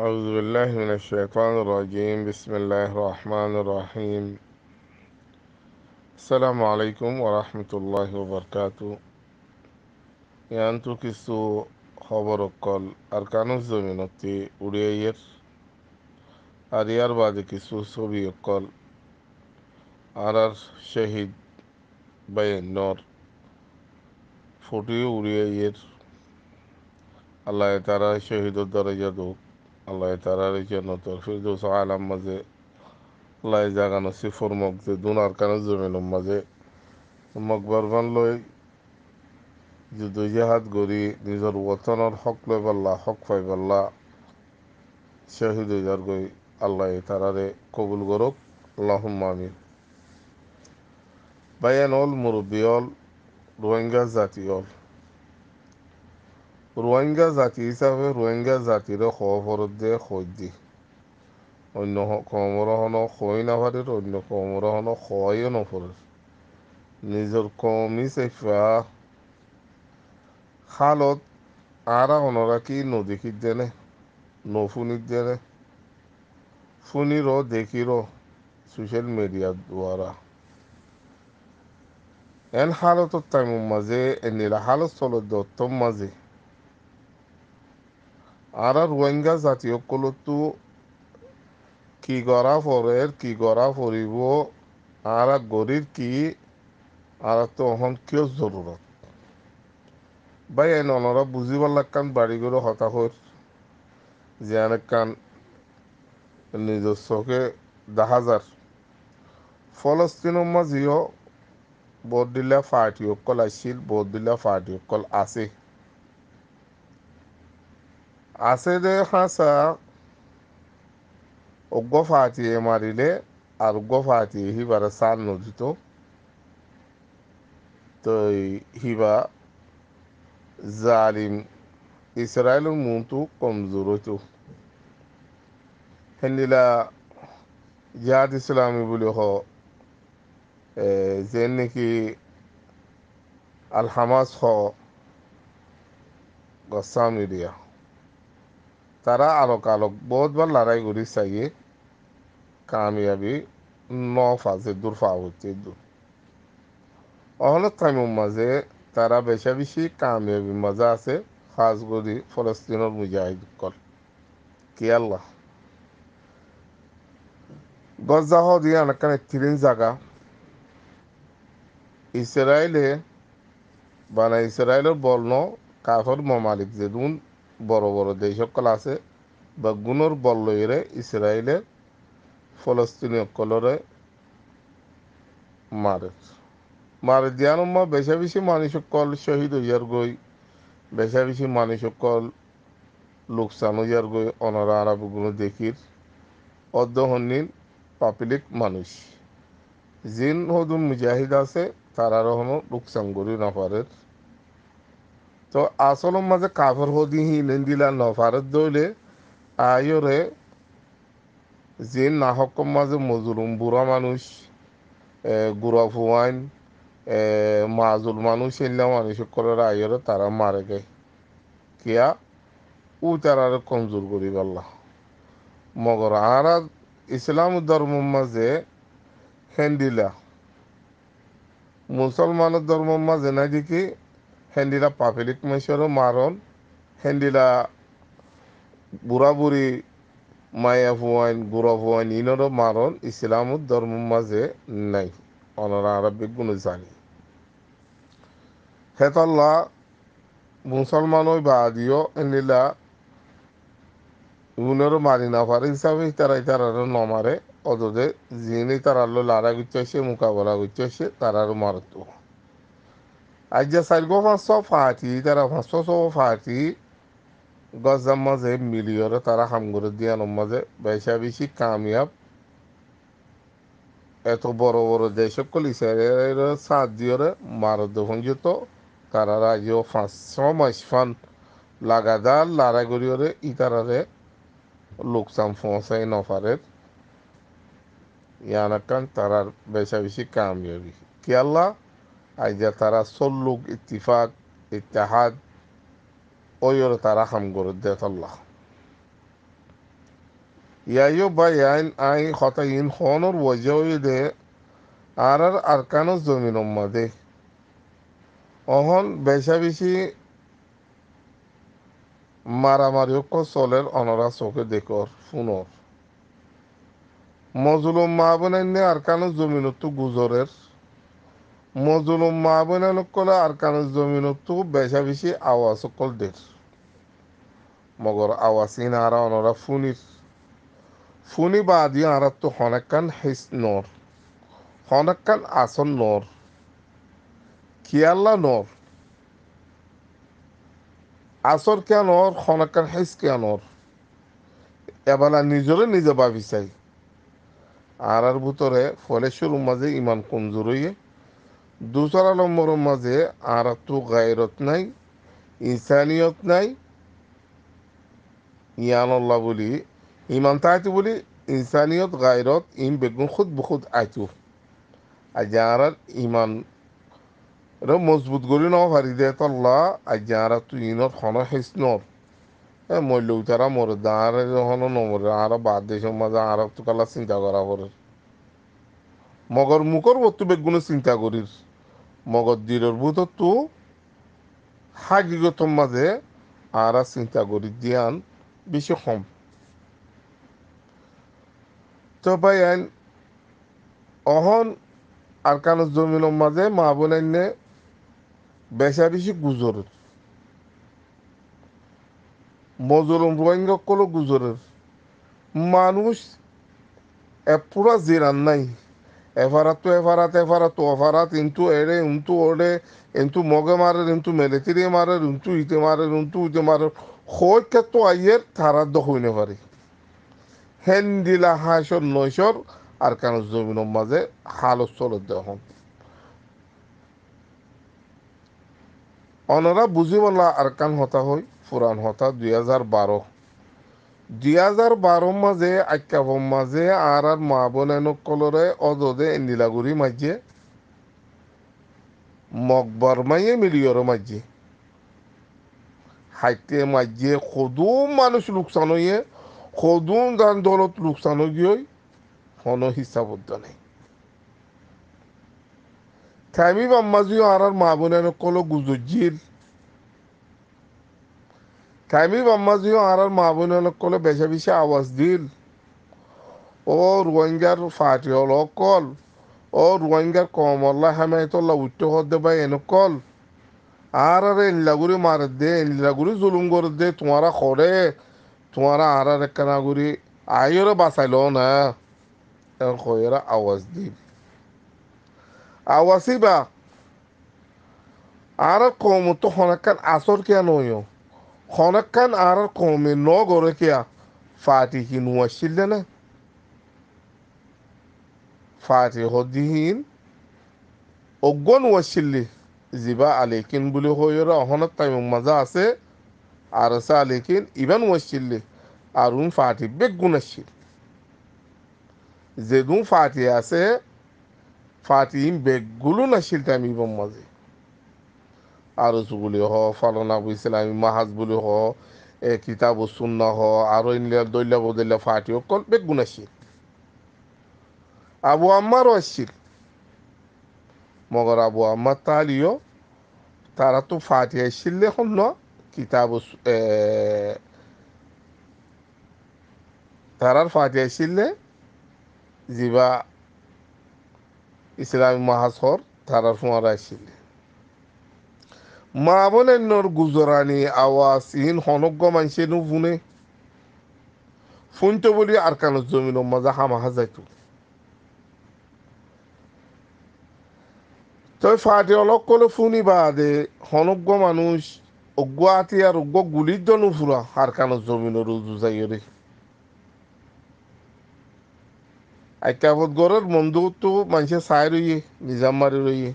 أعوذ بالله من الشيطان الرجيم بسم الله الرحمن الرحيم السلام عليكم ورحمة الله وبركاته يانتو كسو خبر القل أركان الزمينتي التي أريير أريار بعد কিছু ছবি অকল আর شهيد بين نور فوتي أريير الله তারা شهيد الدرجة دوك আল্লাহ তালার কেন তোর ফিরদৌস আলাম মাঝে আল্লাহ জাগানো সিফর মগজে দুনার কানে জমিলম মাঝে মগবার বান লই যে দুই হাত গড়ি নিজের ওতনের হক লই পাল্লা হক পাই পাল্লা শহীদ হইয়ার গই আল্লাহ তারারে কবুল করুক আল্লাহ আমিন বায়ান অল মুরব্বী অল রোহিঙ্গা জাতি অল ৰোহিংগা জাতি হিচাপে ৰোহিংগা জাতিৰে সহভৰদে সদ্যি অন্য কমৰখনক সহি নাভাৰি অন্য কমৰখনক সহায়ো নফৰে নিজৰ কমি চেফা খালত আৰা অনৰাকি নদীখিত দেনে নফুনিত দেনে শুনি ৰ দেখি ৰ ছ'চিয়েল মিডিয়াৰ দ্বাৰা এন হালতত টাইমৰ মাজে এনে হালত চলত দত্তৰ মাজে আর আর রোহিঙ্গা জাতীয় কি গড়া ফরের কি গড়া ফরিব আর গরির কি আর তো অহন কিয় জরুরত ভাই এই ননরা বুঝিবার লাগকান বাড়িগুলো হতাশর যে কান নিজের চোখে দেখা যার ফলস্তিনের মাঝিও বদিলা ফার্টি অকল আছিল বদিলা ফার্টি অকল আছে asede hasa o gofati e marile ar gofati e hibara sannuji to to hiba zalim israil muntu kom zuroto hendila jaati silami buli ho e, zenniki alhamas ho go samidiya তারা आलोक কালো বহুতবার লড়াই করি চাইয়ে কামিয়াবি ন ফাজে দুর্ফা হচ্ছে फावती दूर অহলত মাঝে তারা বেশা বেশি কামিয়াবি মজা আছে খাস করি ফলস্তিনের মুজাহিদ কর কি আল্লাহ গজাহ দিয়ে অনেকখানে তিরিন জায়গা ইসরায়েলে বানা ইসরায়েলের বর্ণ কাফর মমালিক যে দুন বড় বড় যেই সকল আছে বা গুণর বল লইরে ইসরায়েলের ফলস্তিনীয় কলরে মারে মারে দিয়ান বেশা বেশি মানুষ সকল শহীদ হইয়ার গই বেশা বেশি মানুষ সকল লোকসান হইয়ার গই অনারা আরব গুণ দেখির অর্ধহনীল পাপিলিক মানুষ জিন হদুন মুজাহিদ আছে তারা রহন লোকসান করি না পারে তো মাঝে কাফর হদি হিনেন দিলা নফারত দইলে আয়রে যে নাহকম মাঝে মজুরুম বুড়া মানুষ গুড়া ফুয়াইন মাজুল মানুষ এলাম মানুষ করে আয়রে তারা মারে গে কিয়া উ তারা কমজোর করি পারলাম মগর আর ইসলাম ধর্ম মাঝে হেন্ডিলা মুসলমানের ধর্ম মাঝে না দেখি hendila papelit mensoro maron hendila buraburi maya vuan gura vuan inoro maron islamu dharmu maze nai onara arabic gunu zani hetalla মুসলমানই বা আদিও এলিলা ইউনেরও মারি না পারে হিসাবে তারা তারা নমারে অদে যিনি তারা লো লড়া গুচ্ছ সে মোকাবেলা গুচ্ছ সে তারারও মারত aja sargo faso fati tara faso so fati gozam maze miliyoro tara hamguru diano maze besha bishi kamyab এত বড় বড় দেশ সকল ইসরায়েলের সাহায্যরে মারদভঞ্জিত তারা রাজ্য ফাঁস মাস ফান লাগাদার লারাগরিয়রে ইতারারে লোকসান ফসাই নফারের ইয়ানাকান তারার বেশা বেশি কামিয়াবি কি আল্লাহ আইজা তারা সল্লুক ইত্তিফাক ইত্তাহাদ ওইর তারা খাম করে দে তল্লা ইয়াইও বা ইয়াইন আই খতাইন খনর ওয়াজে দে আর আর আরকানো জমিন মাদে অহন বেশা বেশি মারামারি চলের অনরা চোখে দেখর ফোনর মজুলুম মাহবুন আর কানো জমিনত গুজরের মজলুম মাহবিনা নকলে আর কানে জমিন তো বেশা বেশি আওয়াজ সকল দের মগর আওয়াজ ইন অনরা ফুনির ফুনি বা আদি আর তো হনেকান হেস নর হনেকান আসন নর কিয়াল্লা নর আসর কে নর হনেকান হেস কে নর এবেলা নিজরে নিজে ভাবি চাই আর আর ভিতরে ফলেশ্বর মাঝে ইমান কমজোর হইয়ে দুচৰা নম্বৰৰ মাজে তো গায়রত নাই ইনচানিয়ত নাই ইয়ানল্লা বুলি ইমান তাহাতি বুলি ইনসানিয়ত গায়রত ইম বেগুন খুদ বহুত আইটো আজাৰাত ইমান মজবুত কৰি নারি পাৰি দে তল্লা তু ইনত হন হেচনৰ এ মই লৌতাৰা মোৰ দাঁড়ে হন নমৰে আৰু বাদ দেশৰ মাজে আৰবটো কালা চিন্তা কৰা কৰে মগৰ মুখৰ বস্তু বেগুনো চিন্তা কৰিৰ মগদ্দির ভূতত্ব হাগিগত মাঝে আর চিন্তা করি দিয়ান বেশি কম তো ভাই আইন অহন আর কান জমিন মাঝে মা বোন বেশা বেশি গুজর মজুর রোহিঙ্গ কল গুজরের মানুষ এ পুরা জিরান নাই এফারাত তো এফারাত এফারাত তো অফারাত ইন্তু এড়ে উন্তু ওড়ে ইন্তু মগে মারে ইন্তু মেলে তিরিয়ে মারে ইন্তু ইতে মারে ইন্তু উতে মারে খোঁজ তো আইয়ের তারার দখইনে পারি হেন দিলা হাঁসর নয়শর আর কানুজ্জমিনের মাঝে হালত চলত দেখুন অনরা বুঝিবলা আর কান হতা হই পুরাণ হতা দুই হাজার বারো দুই হাজার বারো মাঝে আক্কাব মাঝে আর আর মা বোন কলরে অজদে এন্দিলাগুড়ি মাঝে মকবার মাইয়ে মিলিয়র মাঝে হাইতে মাঝে সদুম মানুষ লোকসান হয়ে সদুম যান দলত লোকসান গিয়ে হন হিসাবদ্ধ নাই থামি বাম্মাজিও আর আর মা বোন কল গুজজির তাইমিব আম্মাজিও আর আর মা বোন কলে বেছে বেছে আওয়াজ দিল ও রোহিঙ্গার ফাটি হল কল ও রোহিঙ্গার কমল্লা হেমায়তল্লা উঠতে হতে ভাই এনে কল আর আর এনলাগুড়ি মার দে এনলাগুড়ি জুলুম করে দে তোমারা করে তোমারা আর আর একখানাগুড়ি আইরে বাঁচাইল না এরা আওয়াজ দিল আওয়াজই বা আর কম তো হনাকান আসর কেন qonakan arar qomi nogorekia fatihin washilene fatihodihin ogon washilli ziba alekin buli hoyora ohonat taimi maza ase arasa alekin iban washilli arun fati beggunashil zedun fati ase fatihin beggulu nashil taimi iban mazi আরজগুলি হ ফালনা মাহাজ মাহাজগুলি হ এ কিতাব সুন্না হ আরো ইনলিয়া দৈল্যা বদল্যা ফাটি হোক বেগ গুণ আসিল আবু আম্মারও আসছিল মগর আবু আম্মার তালিও তারা তো ফাটি আসছিল এখন ন কিতাব তারার ফাটি আসছিল যিবা ইসলামী হর তারার ফুঁয়ারা আসছিল মাবনের নর গুজরানি আওয়াজ ইন হনজ্ঞ মানছে নু ফুনে ফুনতে বলি আর কানো জমিন মাজা হামাহা যাইতো তই ফাটে অলপ কলে ফুনি বাদে হনজ্ঞ মানুষ অজ্ঞ আর অজ্ঞ গুলির জন্য ফুরা আর কানো জমিনের যাই রে আইকাবত গরের বন্ধু তো মানুষের সায় রইয়ে নিজাম মারি রইয়ে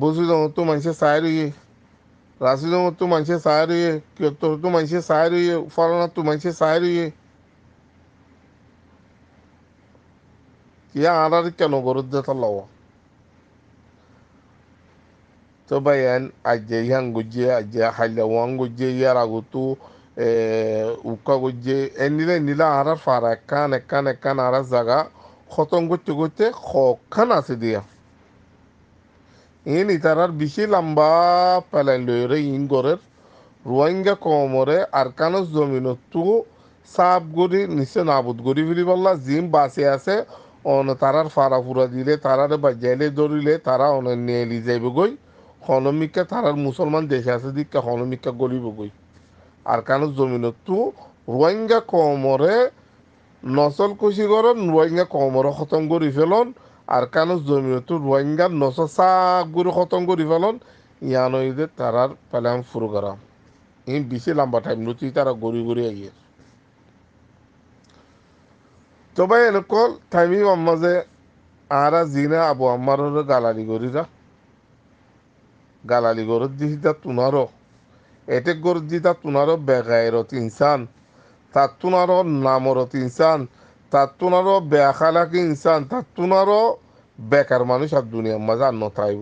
বুঝিদম তো মানুষের সাহের ইয়ে রাশিদম তো মানুষের সাহের ইয়ে তোর তো মানুষের সাহের ইয়ে ফলানা তো মানুষের সাহের ইয়ে ইয়া আর কেন গরুর দেতা লওয়া তো বায়ান আজ্যে ইয়ান গুজে আজ্যে হাইলে ওয়ান গুজে ইয়ার আগুতু উকা গুজে এনিলে নিলা আর ফারা কান একান একান আর জাগা খতম করতে করতে খখান আছে দিয়া ইন ইতারার বেশি লম্বা পেলাই লইরে ইনগরের রোহিঙ্গা কমরে আরকানস জমিনতু সাপ গড়ি নিশ্চয় নাবুদ গড়ি ফিরি পাল্লা জিম বাসে আছে অন তারার ফাড়া ফুরা দিলে তারারে বাজাইলে ধরিলে তারা অন নিয়ে লি যাইবে গই হনমিকা তারার মুসলমান দেশে আছে দিকা হনমিকা গলিব গই আরকানস জমিনতু রোহিঙ্গা কমরে নচল কুচি গরম রোহিঙ্গা কমরে খতম করি ফেলন আর কানো জমিয়তো রোহিঙ্গার নসা সাপ গুরু খতম করি ফেলন ইয়ানইদে তারার পেলাম শুরু করা ই বেশি লম্বা টাইম নচি তারা গড়ি গড়ি আইয়ের তবে এনেকল টাইমি মাঝে আরা জিনা আবু আমার গালালি গরিরা গালালি গরত দিস দা তুনারও এটেক গরত দি দা তুনারও বেগায়রত ইনসান তার তুনারও নামরত ইনসান তাত্তুনারও বেখালাকি ইনসান তাত্তুনারও বেকার মানুষ আর দুনিয়ার মাঝে আর নথাইব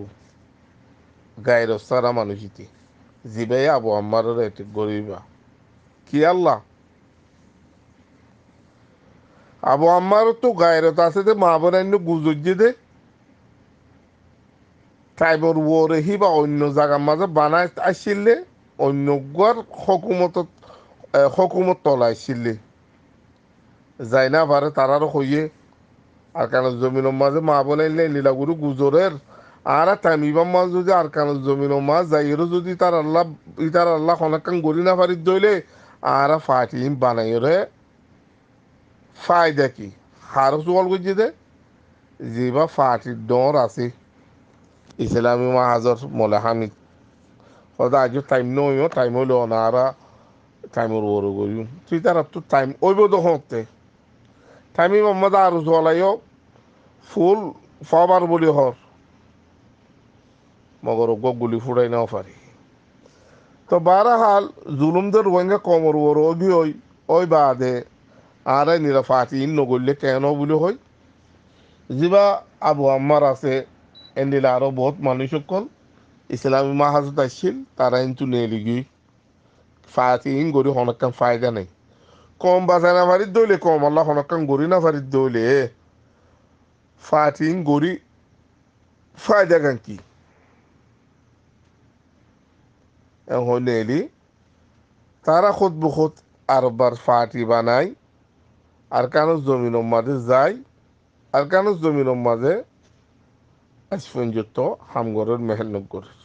গায়ের সারা মানুষ ইতি জিবাই আবু আমার এটি গরিবা কি আল্লাহ আবু আমার তো গায়ের আছে যে মা বোনান্য গুজুজি দে ট্রাইবর ওরেহি বা অন্য জায়গার মাঝে বানাই আসছিলে অন্য গুয়ার হকুমত হকুমত তলাইছিলে যাই না পারে তারারও কইয়ে আর কেন জমিন মাঝে মা বনাইলে লীলাগুরু গুজরের আর টাইম মাছ যদি আর কারণ জমিনের মাছ যাইয়েরও যদি তার আল্লাহ ইতার আল্লাহ অনেকক্ষণ গড়ি না পারি দইলে আর ফাটিম বানাইরে ফায়দা কি হার চুয়াল করছে দে যেবা ফাটি ডর আছে ইসলামী মাহাজর মলে হামিদ সদা আজ টাইম নয় টাইম হইলে না টাইমের ওর করিও তুই তার তো টাইম ওইব দহতে তামিম মোহাম্মদ আরজু আলাইও ফুল ফাবার বলি হর মগর গুলি ফুড়াই নাও পারি তো হাল জুলুমদের রোহিঙ্গা কমর ওর অভি ওই ওই দে আর নিরা ফাটি করলে কেন বলি হই যিবা আবু আম্মার আছে এন্ডিলে আরও বহুত মানুষ সকল ইসলামী মাহাজত আসছিল তারা কিন্তু নেলিগি ফাটি গরি অনেকক্ষণ ফায়দা নেই কম বাজানা ফারির দৌলে কম আল্লাহ হনকান গরি না ফারির দৌলে ফাটিং গরি ফায়দা কান কি এখন এলি তারা খোদ বখত আরবার ফাটি বানাই আর কানো জমিন মাঝে যায় আর কানো জমিন মাঝে আজ পর্যন্ত হামগরের মেহেল নগরের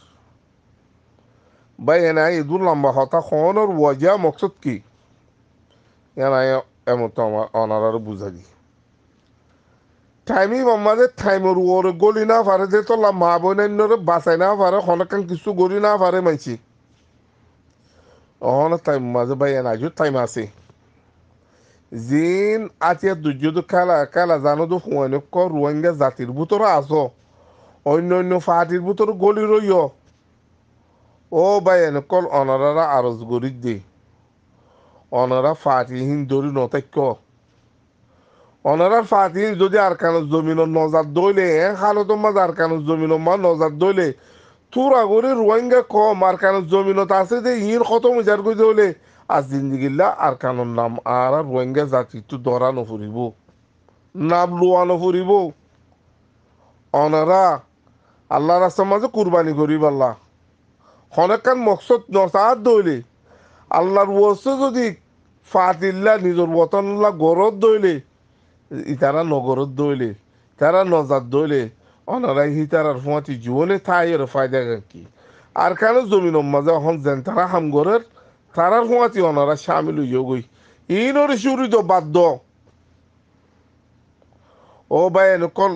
বা এনাই ইদুল লম্বা হতা খনর ওয়াজা মকসদ কি এনাই এমত আমার অনারারও বুঝা দি টাইমি মাম্মাদের টাইমের ওর গলি না যে তো মা বোনের বাঁচাই না পারে হনকান কিছু গড়ি না পারে মাইছি টাইম মাঝে ভাই এনাইও টাইম আছে জিন আতিয়া দুর্যোগ খেলা খেলা জানো তো ফুয়ানক রোহিঙ্গা জাতির ভিতরে আছো অন্য অন্য ফাটির ভিতরে গলি রইয় ও ভাই এনেকল অনারারা আরজ গরিত দিয়ে অনারা ফাতিহীন ধরি নতৈক্য অনারার ফাতিহ যদি আর কানুজ জমিন নজার দইলে এ খালত মাজ আর কানুজ জমিন মা নজার দইলে তোর আগরে রোহিঙ্গা কম আর কানুজ জমিনত আছে যে ইর খতম যার গই দইলে আজ জিন্দিগিল্লা আর কানুর নাম আর রোহিঙ্গা জাতিটো ধরা নফুরিব নাম লোয়া নফুরিব অনারা আল্লাহ রাস্তার মাঝে কুরবানি করিব আল্লাহ খনেকান মকসদ নসাদ দইলে আল্লাহর ওসে যদি ফাতিল্লা নিজের বতনলা গরত দইলে ইতারা নগরত দইলে তারা নজার দইলে অনারাই হিতারার তারার জীবনে থাই আর ফায়দা কি আর কেন জমিন মাঝে হন যেন তারা গরের তারার ফুঁয়াতি অনারা সামিল হইয়া গই ইনর সুরিত বাদ্য ও ভাই এনেকল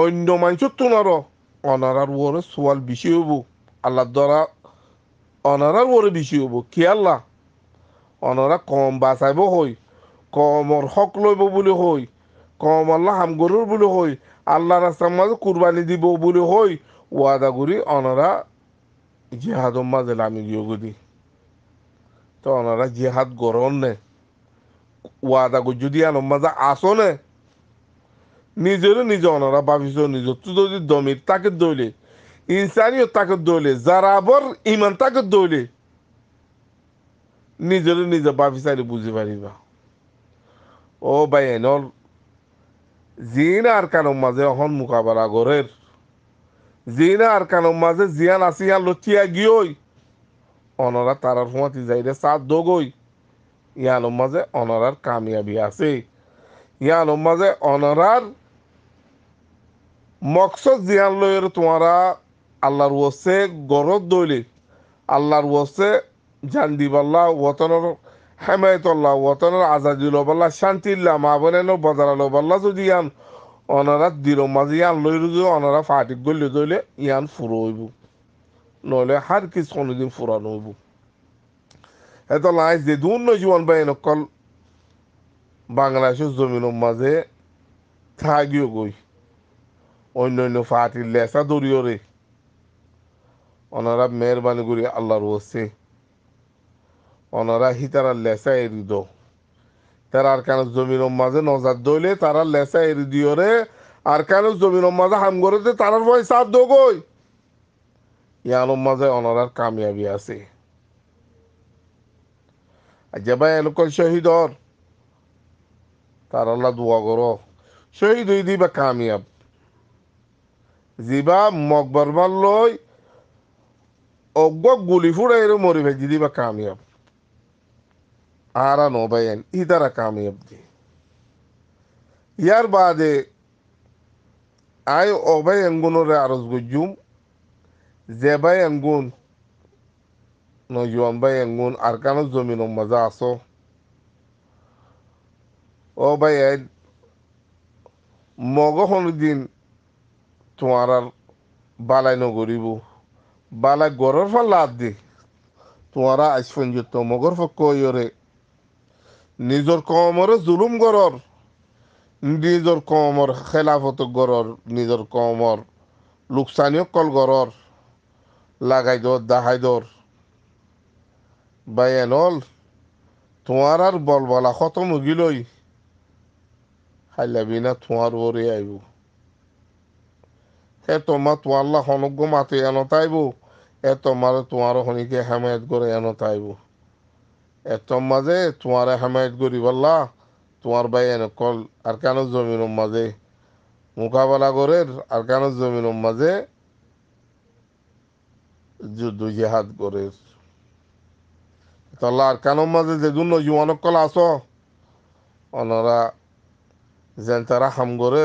অন্য মানুষ তোমার অনারার ওর সোয়াল বেশি হইব আল্লাহ দ্বারা অনারা গড়ে বেশি হব কি আল্লাহ অনারা কম বাঁচাইব হই কমর হক লইব বলে হই কম আল্লাহ হাম বলে হয় হই আল্লাহ রাস্তার মাঝে কুরবানি দিব বলে হই ওয়াদা করি অনারা জিহাদর মাঝে লামি গিয়ে গদি তো অনারা জিহাদ গরম নে ওয়াদা করি যদি আনর মাঝে আসো নে নিজেরও নিজে অনারা ভাবিছ নিজের তো যদি দমির তাকে দইলে ইনসানিও তাকে দোলে যারা আবার ইমান তাকে দোলে নিজের নিজে বাপি চাইলে বুঝি পারিবা ও ভাই এনল জিন আর কানোর মাঝে অহন মোকাবেলা গড়ের জিন আর কানোর মাঝে জিয়ান আসিয়া লচিয়া গিয়ই অনরা তারার হুঁয়াতি যাইলে সাত দোগই ইয়ানোর মাঝে অনরার কামিয়াবি আছে ইয়ানোর মাঝে অনরার মকসদ জিয়ান লয়ের তোমারা আল্লাহর ওসে গরদ দৈলি আল্লাহর ওসে জান দিবাল্লা ওতনের হেমায়তল্লা ওতনের আজাদিল শান্তি ইল্লা মা বোনেন বজারালো বাল্লা যদি ইয়ান অনারা দিল মাঝে ইয়ান লই যদি অনারা ফাটিক গলি দইলে ইয়ান ফুরো হইব নহলে হার কিছু কোনোদিন ফুরানো হইব এত লাইস যে দূর নয় জীবন বাইন কল বাংলাদেশের জমিনের মাঝে থাকিও গই অন্য অন্য ফাটির লেসা দরিয়রে ওনারা মেহরবানি করি আল্লাহর ওসে ওনারা হিতারা লেসা এরি দো তারা আর কেন জমির মাঝে নজার দইলে তারা লেসা এরি দিও রে আর কেন জমির মাঝে হাম করে তারার ভয় চাপ দো গই ইয়ার মাঝে ওনারার কামিয়াবি আছে যে আচ্ছা ভাই শহীদ হর তার আল্লাহ দোয়া করো শহীদ হই দিবা কামিয়াব জিবা মকবরমার লয় ogwa guli furayro mori be jidiba kamiyab ara no bayen idara kamiyab di yar baade ay obayen gunu re aruz gujum zebayen gun no yuan bayen gun arkanu zomino mazaso obayen mogo honudin tuarar balay no goribu bala goror fa laaddi tuwara as fanjito mogor fa koyore nizor komore zulum goror নিজের কমর খেলাফত গরর নিজের কমর লোকসানীয় call গরর লাগাই দর দাহাই দর by এনল তোমার আর বল বলা কত মুগিলই হাইলাবি না তোমার ওরে আইব হে তোমার তোমার হনজ্ঞ মাতে আনতাইব એ તમારે તમારો હણીকে হেমায়ত করে এন তাইব এতম মাঝে তোমার হেমায়ত করি বললা তোমার ভাই এন কল আর কেন জমির মাঝে মোকাবেলা করে আর কেন জমির মাঝে যুদ্ধ জেহাদ করে তাহলে আর কেন মাঝে যেগুন অনেক কল আস ওনারা যেন তারা করে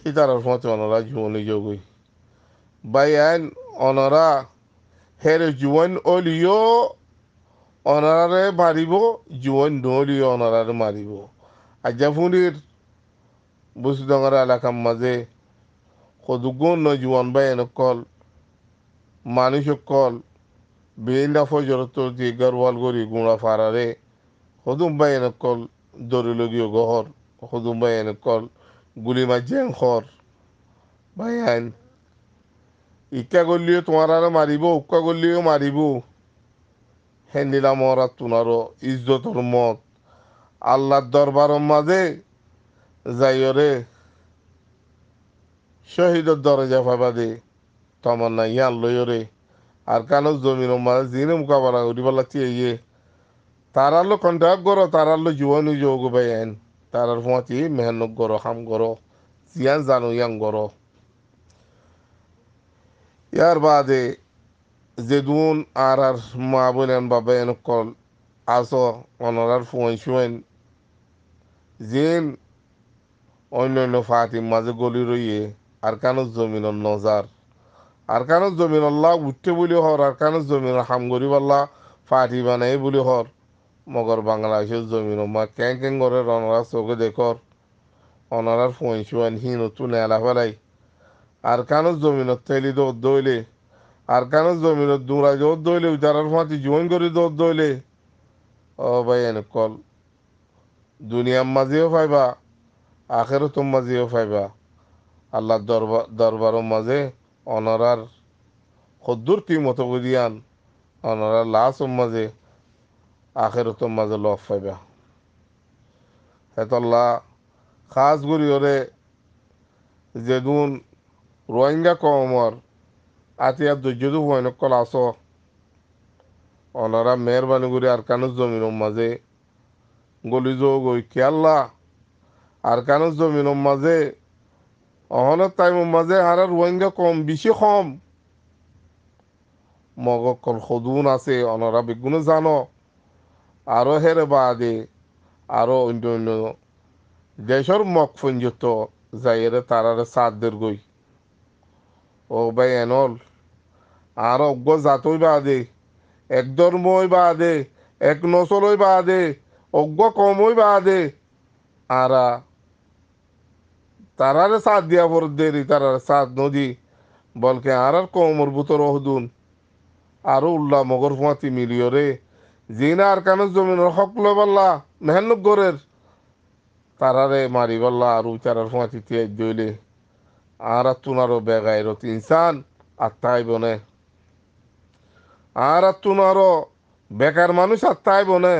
সীতারার মতো ওনারা জীবনে যোগই বাই আইন অনৰা হেৰে জীৱন অলিঅ অনাৰাৰে মাৰিব জীৱন নলিঅ অনাৰাৰে মাৰিব আজ্যাফুনিৰ বস্তু ডঙৰ এলেকাৰ মাজে সদুগুণ জীৱন বা এনেকল মানুহসকল বেইনাফৰ জৰত গৰোৱাল কৰি গুণা ফাৰাৰে সদুম্বাই এনেকল দৰিলগীয় গহৰ সদুম্বাই এনেকল গুলি মাৰ্যাংসৰ বায়ান ইকা গলিও তোমার আর মারিব উকা গলিও মারিব হেন্দিলা আর তোমার ইজ্জতর মত আল্লাহর দরবারের মাঝে রে শহীদর দরজা ফাইবা দে তোমার না ইয়ান রে আর কেন জমির মাঝে জিনে মোকাবেলা করি বলাচ্ছি ইয়ে আলো কন্ট্রাক্ট করো আলো জীবন যোগ বেয়েন তারার ফোঁচি মেহনত করো হাম করো জিয়ান জানো ইয়াং করো ইয়ার বাদে যেদুন আর আর মা বলেন বাবা কল আস অনরার ফোন শোয়েন জেন অন্য অন্য ফাতিম মাঝে গলি রইয়ে আর কানুজ জমিন নজার আর কানুজ জমিন আল্লাহ উঠতে বলি হর আর কানুজ জমিন হাম গরি আল্লাহ ফাটি বানাই বলি হর মগর বাংলাদেশের জমিন মা ক্যাং ক্যাং করে অনরা চোখে দেখর অনরার ফোন শোয়েন হিন তুলে এলা ফেলাই আরকানো জমিনত তেলি দৌত দইলে আরকানো জমিনত দুরা দৌত দইলে উদারার ফাঁতি জীবন করে দৌত দইলে ও ভাই এনে কল দুনিয়ার মাঝেও পাইবা আখেরও তোম মাঝেও পাইবা আল্লাহ দরবার দরবারের মাঝে অনরার কদ্দুর কি মতো করিয়ান অনরার লাশ মাঝে আখেরও তোম মাঝে লফ পাইবা হেতল্লা খাস করি ওরে যেগুন রোহিঙ্গা কমর আতিয়া দুর্যোগ ভয়ানক কল আস অনারা মেহরবানি করে আর কানু জমিন মাঝে গলি যো গই কেয়াল্লা আর কানু জমিন মাঝে অহনত টাইম মাঝে হারা রোহিঙ্গা কম বেশি কম মগ কল সদুন আছে অনারা বেগুনে জানো আরও হেরে বাদে আরও অন্য অন্য দেশের মগ ফুঞ্জিত যাইয়েরে তারারে সাত দের গই ও ভাই আর অজ্ঞ জাতই দে এক ধর্মই দে এক নচলই দে অজ্ঞ কমই দে আরা তারারে সাথ দিয়া পর দেরি তারার সাথ নদী বলকে আর আর কমর বুতর অহদুন আরো উল্লা মগর ফুমাতি মিলিও রে জিনা আর কানো জমিন হক লয় বললা মেহান্ন গরের তারারে মারি বললা আর উচারার ফুমাতি তিয়াই দইলে ആറത്തുണറോ ബേഗായിരത്തി ഇൻസാൻ আত্মায় বনে আর তুনারও বেকার মানুষ আত্মায় বনে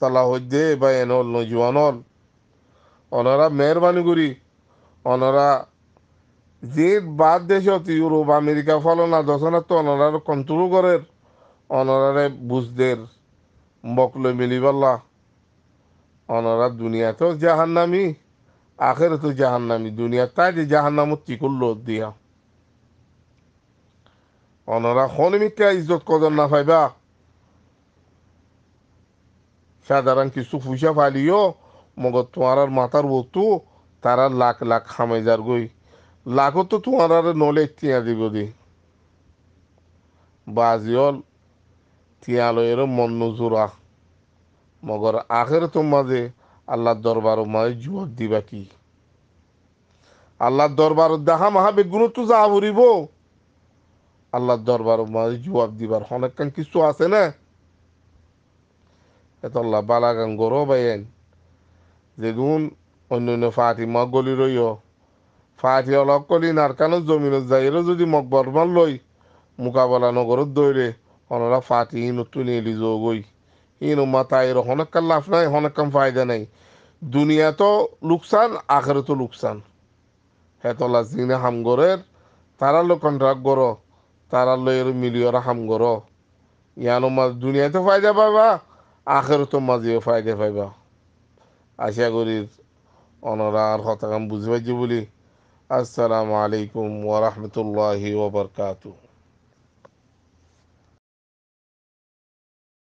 তালা হইদে বা এন হল এনল নজুয়ানল অনারা মেহরবানি করি অনারা যে বাদ দেশত ইউরোপ আমেরিকা ফলনা দশনা তো অনারার কন্ট্রোল করে অনারারে বুঝদের বকলে মিলিবাল্লা অনারা দুনিয়াতেও নামি আখেরাত জাহান্নামী দুনিয়া তাই যে জাহান্নামত কি করলো দিয়া অনরা খনিমিকা ইজ্জত কদর না পাইবা সাধারণ কিছু পয়সা ফালিও মগর তোমার মাথার বস্তু তারা লাখ লাখ হামেজার গই লাখও তো তোমার আর নলে টিয়া দিব দি বাজিয়ল তিয়ালয়ের মন জোড়া মগর আখের তোমাদের আল্লাহর দরবার মায়ের যুবক দিবা কি আল্লাহর দরবার দেখা মাহাবে গুরুত্ব যা ভরিব আল্লাহর দরবার মায়ের জবাব দিবার অনেকক্ষণ কিছু আছে না এত আল্লাহ বালাগান গরো বাইন যেগুন অন্য অন্য ফাটি মগলি রইও ফাটি অলক কলি নারকানো জমিনত যাইরও যদি মগ বরমান লই মোকাবেলা নগরত দৌড়ে অনরা ফাটি নতুন এলি যোগ ইনো মাথায় হনকার লাভ নাই হনকাম ফায়দা নাই দুনিয়া তো লোকসান আখেরে তো লোকসান হেতলা জিনে হামগরের তারা লো কন্ট্রাক্ট করো তারা লো এর মিলিয়রা হাম করো ইয়ানো মাছ দুনিয়াতে ফায়দা পাইবা আখের তো মাঝেও ফায়দা পাইবা আশা করি অনরা আর হতাকাম বুঝবাইছি বলি আসসালামু আলাইকুম ওরহমতুল্লাহি ওবরকাতু